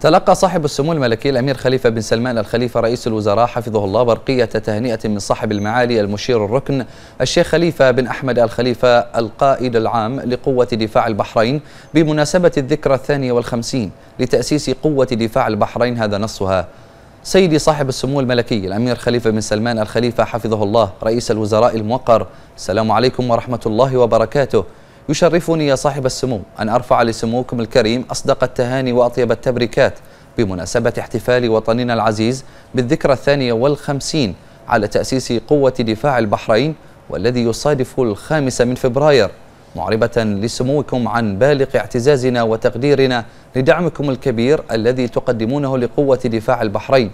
تلقى صاحب السمو الملكي الأمير خليفة بن سلمان الخليفة رئيس الوزراء حفظه الله برقية تهنئة من صاحب المعالي المشير الركن الشيخ خليفة بن أحمد الخليفة القائد العام لقوة دفاع البحرين بمناسبة الذكرى الثانية والخمسين لتأسيس قوة دفاع البحرين هذا نصها سيدي صاحب السمو الملكي الأمير خليفة بن سلمان الخليفة حفظه الله رئيس الوزراء الموقر السلام عليكم ورحمة الله وبركاته يشرفني يا صاحب السمو أن أرفع لسموكم الكريم أصدق التهاني وأطيب التبريكات بمناسبة احتفال وطننا العزيز بالذكرى الثانية والخمسين على تأسيس قوة دفاع البحرين والذي يصادف الخامس من فبراير معربة لسموكم عن بالغ اعتزازنا وتقديرنا لدعمكم الكبير الذي تقدمونه لقوة دفاع البحرين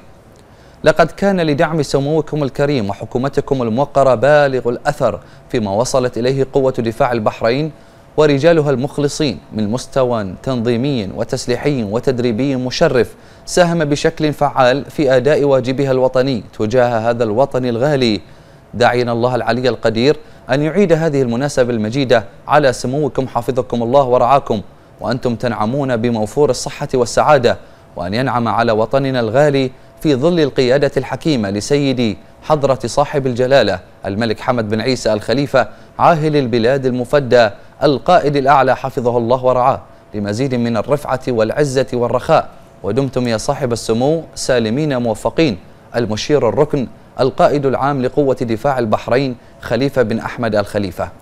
لقد كان لدعم سموكم الكريم وحكومتكم الموقرة بالغ الأثر فيما وصلت إليه قوة دفاع البحرين ورجالها المخلصين من مستوى تنظيمي وتسليحي وتدريبي مشرف ساهم بشكل فعال في أداء واجبها الوطني تجاه هذا الوطن الغالي داعينا الله العلي القدير أن يعيد هذه المناسبة المجيدة على سموكم حفظكم الله ورعاكم وأنتم تنعمون بموفور الصحة والسعادة وأن ينعم على وطننا الغالي في ظل القيادة الحكيمة لسيدي حضرة صاحب الجلالة الملك حمد بن عيسى الخليفة عاهل البلاد المفدى القائد الأعلى حفظه الله ورعاه لمزيد من الرفعة والعزة والرخاء ودمتم يا صاحب السمو سالمين موفقين المشير الركن القائد العام لقوة دفاع البحرين خليفة بن أحمد الخليفة